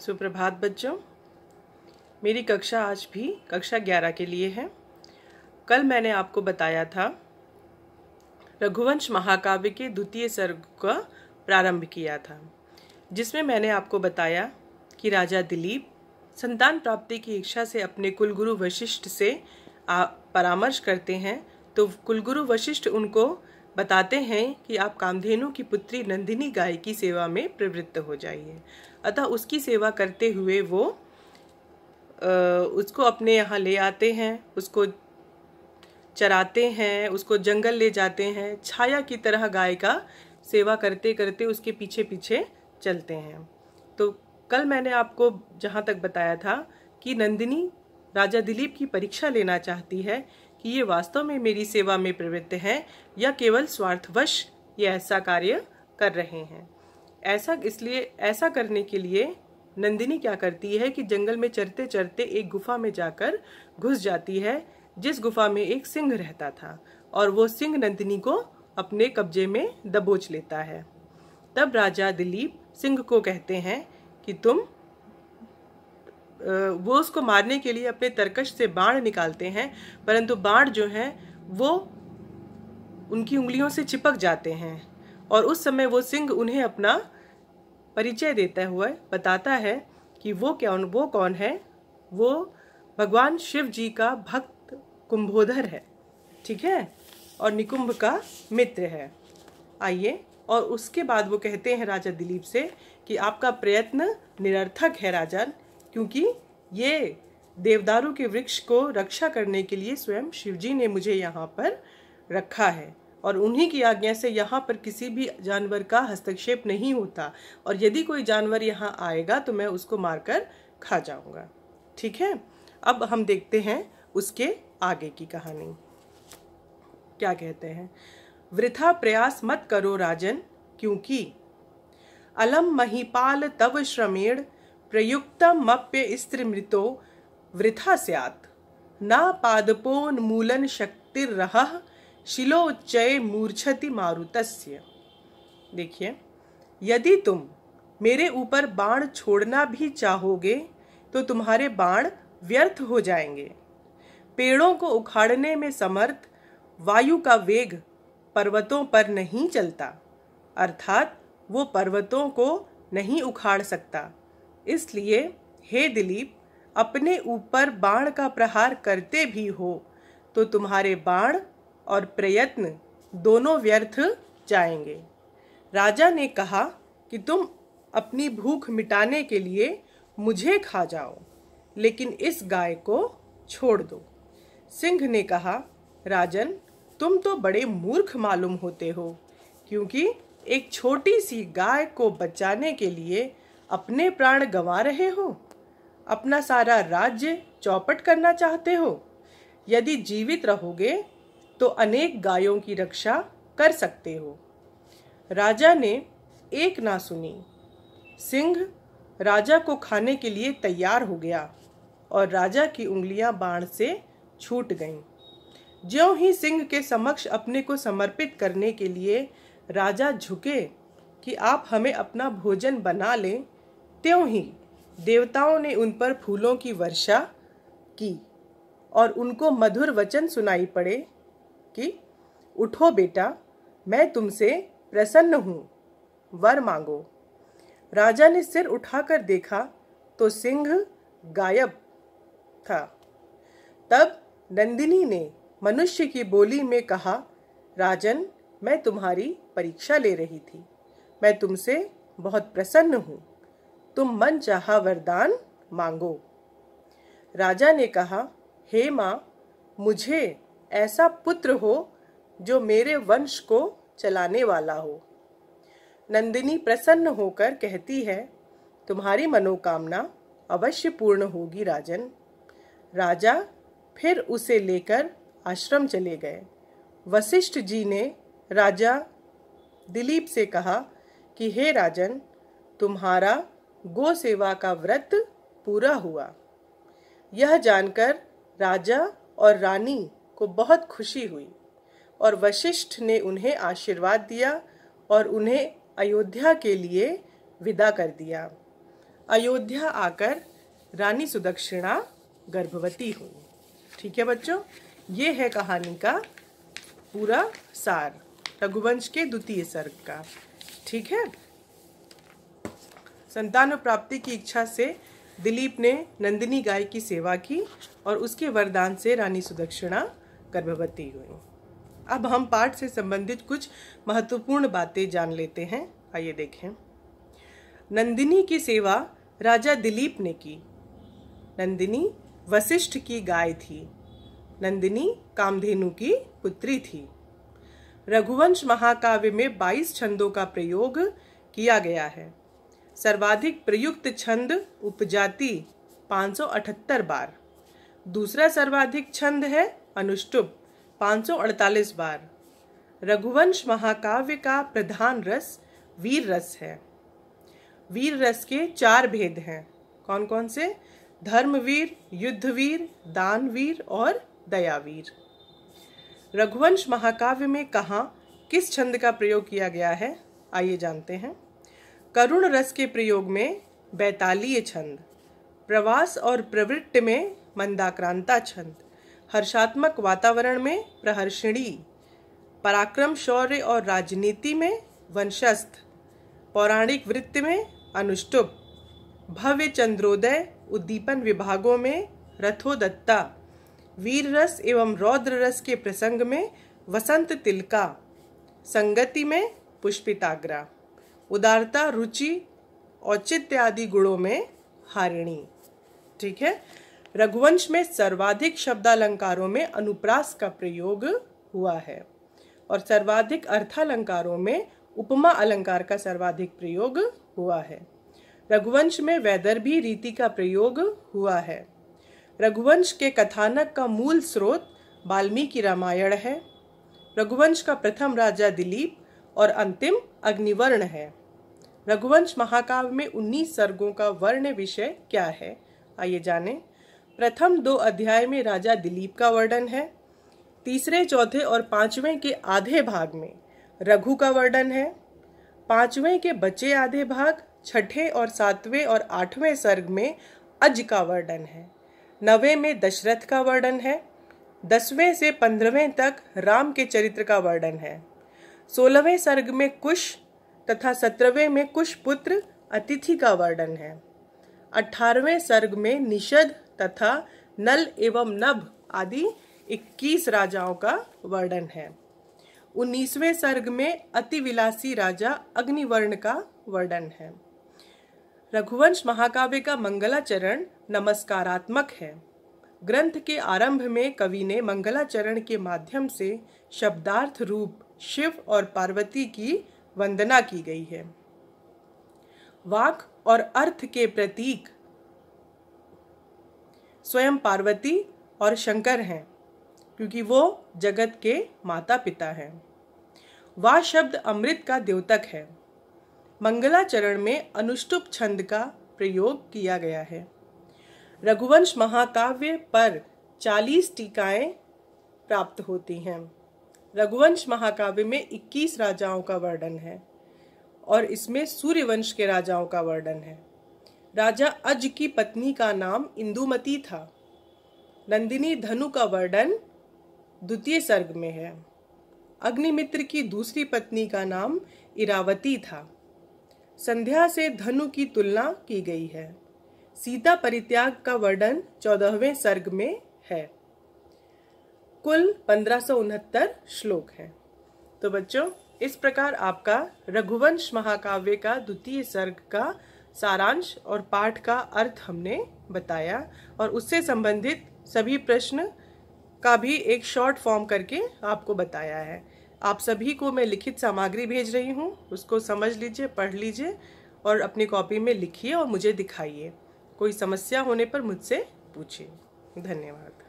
सुप्रभात बच्चों मेरी कक्षा आज भी कक्षा ग्यारह के लिए है कल मैंने आपको बताया था रघुवंश महाकाव्य के द्वितीय सर्ग का प्रारंभ किया था जिसमें मैंने आपको बताया कि राजा दिलीप संतान प्राप्ति की इच्छा से अपने कुलगुरु वशिष्ठ से परामर्श करते हैं तो कुलगुरु वशिष्ठ उनको बताते हैं कि आप कामधेनु की पुत्री नंदिनी गाय की सेवा में प्रवृत्त हो जाइए अतः उसकी सेवा करते हुए वो उसको अपने यहाँ ले आते हैं उसको चराते हैं उसको जंगल ले जाते हैं छाया की तरह गाय का सेवा करते करते उसके पीछे पीछे चलते हैं तो कल मैंने आपको जहाँ तक बताया था कि नंदिनी राजा दिलीप की परीक्षा लेना चाहती है कि ये वास्तव में मेरी सेवा में प्रवृत्त हैं या केवल स्वार्थवश ये ऐसा कार्य कर रहे हैं ऐसा इसलिए ऐसा करने के लिए नंदिनी क्या करती है कि जंगल में चरते चरते एक गुफा में जाकर घुस जाती है जिस गुफा में एक सिंह रहता था और वो सिंह नंदिनी को अपने कब्जे में दबोच लेता है तब राजा दिलीप सिंह को कहते हैं कि तुम वो उसको मारने के लिए अपने तरकश से बाढ़ निकालते हैं परंतु बाढ़ जो हैं वो उनकी उंगलियों से चिपक जाते हैं और उस समय वो सिंह उन्हें अपना परिचय देता हुआ बताता है कि वो क्या वो कौन है वो भगवान शिव जी का भक्त कुंभोधर है ठीक है और निकुंभ का मित्र है आइए और उसके बाद वो कहते हैं राजा दिलीप से कि आपका प्रयत्न निरर्थक है राजन क्योंकि ये देवदारू के वृक्ष को रक्षा करने के लिए स्वयं शिवजी ने मुझे यहाँ पर रखा है और उन्हीं की आज्ञा से यहाँ पर किसी भी जानवर का हस्तक्षेप नहीं होता और यदि कोई जानवर यहाँ आएगा तो मैं उसको मारकर खा जाऊँगा ठीक है अब हम देखते हैं उसके आगे की कहानी क्या कहते हैं वृथा प्रयास मत करो राजन क्योंकि अलम महीपाल तव श्रमेण प्रयुक्तमप्य मृतो वृथा स्यात् न पादपोन्मूलन शक्तिरह शिलोच्चय मूर्छति मारुतस्य देखिए यदि तुम मेरे ऊपर बाण छोड़ना भी चाहोगे तो तुम्हारे बाण व्यर्थ हो जाएंगे पेड़ों को उखाड़ने में समर्थ वायु का वेग पर्वतों पर नहीं चलता अर्थात वो पर्वतों को नहीं उखाड़ सकता इसलिए हे दिलीप अपने ऊपर बाण का प्रहार करते भी हो तो तुम्हारे बाण और प्रयत्न दोनों व्यर्थ जाएंगे राजा ने कहा कि तुम अपनी भूख मिटाने के लिए मुझे खा जाओ लेकिन इस गाय को छोड़ दो सिंह ने कहा राजन तुम तो बड़े मूर्ख मालूम होते हो क्योंकि एक छोटी सी गाय को बचाने के लिए अपने प्राण गंवा रहे हो अपना सारा राज्य चौपट करना चाहते हो यदि जीवित रहोगे तो अनेक गायों की रक्षा कर सकते हो राजा ने एक ना सुनी सिंह राजा को खाने के लिए तैयार हो गया और राजा की उंगलियां बाण से छूट गईं ज्यों ही सिंह के समक्ष अपने को समर्पित करने के लिए राजा झुके कि आप हमें अपना भोजन बना लें त्यों ही देवताओं ने उन पर फूलों की वर्षा की और उनको मधुर वचन सुनाई पड़े कि उठो बेटा मैं तुमसे प्रसन्न हूँ वर मांगो राजा ने सिर उठाकर देखा तो सिंह गायब था तब नंदिनी ने मनुष्य की बोली में कहा राजन मैं तुम्हारी परीक्षा ले रही थी मैं तुमसे बहुत प्रसन्न हूँ तुम मन चाह वरदान मांगो राजा ने कहा हे माँ मुझे ऐसा पुत्र हो जो मेरे वंश को चलाने वाला हो नंदिनी प्रसन्न होकर कहती है तुम्हारी मनोकामना अवश्य पूर्ण होगी राजन राजा फिर उसे लेकर आश्रम चले गए वशिष्ठ जी ने राजा दिलीप से कहा कि हे राजन तुम्हारा गो सेवा का व्रत पूरा हुआ यह जानकर राजा और रानी को बहुत खुशी हुई और वशिष्ठ ने उन्हें आशीर्वाद दिया और उन्हें अयोध्या के लिए विदा कर दिया अयोध्या आकर रानी सुदक्षिणा गर्भवती हुई ठीक है बच्चों ये है कहानी का पूरा सार रघुवंश के द्वितीय सर्ग का ठीक है संतान प्राप्ति की इच्छा से दिलीप ने नंदिनी गाय की सेवा की और उसके वरदान से रानी सुदक्षिणा गर्भवती हुई अब हम पाठ से संबंधित कुछ महत्वपूर्ण बातें जान लेते हैं आइए देखें नंदिनी की सेवा राजा दिलीप ने की नंदिनी वशिष्ठ की गाय थी नंदिनी कामधेनु की पुत्री थी रघुवंश महाकाव्य में 22 छंदों का प्रयोग किया गया है सर्वाधिक प्रयुक्त छंद उपजाति 578 बार दूसरा सर्वाधिक छंद है अनुष्टुप 548 बार रघुवंश महाकाव्य का प्रधान रस वीर रस है वीर रस के चार भेद हैं कौन कौन से धर्मवीर युद्धवीर दानवीर और दयावीर रघुवंश महाकाव्य में कहाँ किस छंद का प्रयोग किया गया है आइए जानते हैं करुण रस के प्रयोग में बैतालीय छंद प्रवास और प्रवृत्ति में मंदाक्रांता छंद हर्षात्मक वातावरण में प्रहर्षिणी पराक्रम शौर्य और राजनीति में वंशस्थ पौराणिक वृत्ति में अनुष्टुप भव्य चंद्रोदय उद्दीपन विभागों में रथोदत्ता वीर रस एवं रौद्र रस के प्रसंग में वसंत तिलका संगति में पुष्पिताग्रा उदारता रुचि औचित्य आदि गुणों में हारिणी ठीक है रघुवंश में सर्वाधिक शब्दालंकारों में अनुप्रास का प्रयोग हुआ है और सर्वाधिक अर्थालंकारों में उपमा अलंकार का सर्वाधिक प्रयोग हुआ है रघुवंश में वैदर्भी रीति का प्रयोग हुआ है रघुवंश के कथानक का मूल स्रोत वाल्मीकि रामायण है रघुवंश का प्रथम राजा दिलीप और अंतिम अग्निवर्ण है रघुवंश महाकाव्य में उन्नीस सर्गों का वर्ण विषय क्या है आइए जानें प्रथम दो अध्याय में राजा दिलीप का वर्णन है तीसरे चौथे और पांचवें के आधे भाग में रघु का वर्णन है पांचवें के बचे आधे भाग छठे और सातवें और आठवें सर्ग में अज का वर्णन है नवे में दशरथ का वर्णन है दसवें से पंद्रहवें तक राम के चरित्र का वर्णन है सोलहवें सर्ग में कुश तथा सत्रहवें में कुश पुत्र अतिथि का वर्णन है अठारहवें सर्ग में निषद तथा नल एवं नभ आदि 21 राजाओं का वर्णन है उन्नीसवें सर्ग में अतिविलासी राजा अग्निवर्ण का वर्णन है रघुवंश महाकाव्य का मंगलाचरण नमस्कारात्मक है ग्रंथ के आरंभ में कवि ने मंगलाचरण के माध्यम से शब्दार्थ रूप शिव और पार्वती की वंदना की गई है वाक और अर्थ के प्रतीक स्वयं पार्वती और शंकर हैं क्योंकि वो जगत के माता पिता हैं वा शब्द अमृत का द्योतक है मंगलाचरण में अनुष्टुप छंद का प्रयोग किया गया है रघुवंश महाकाव्य पर चालीस टीकाएं प्राप्त होती हैं रघुवंश महाकाव्य में 21 राजाओं का वर्णन है और इसमें सूर्यवंश के राजाओं का वर्णन है राजा अज की पत्नी का नाम इंदुमती था नंदिनी धनु का वर्णन द्वितीय सर्ग में है अग्निमित्र की दूसरी पत्नी का नाम इरावती था संध्या से धनु की तुलना की गई है सीता परित्याग का वर्णन चौदहवें सर्ग में है कुल पंद्रह श्लोक हैं तो बच्चों इस प्रकार आपका रघुवंश महाकाव्य का द्वितीय सर्ग का सारांश और पाठ का अर्थ हमने बताया और उससे संबंधित सभी प्रश्न का भी एक शॉर्ट फॉर्म करके आपको बताया है आप सभी को मैं लिखित सामग्री भेज रही हूँ उसको समझ लीजिए पढ़ लीजिए और अपनी कॉपी में लिखिए और मुझे दिखाइए कोई समस्या होने पर मुझसे पूछिए धन्यवाद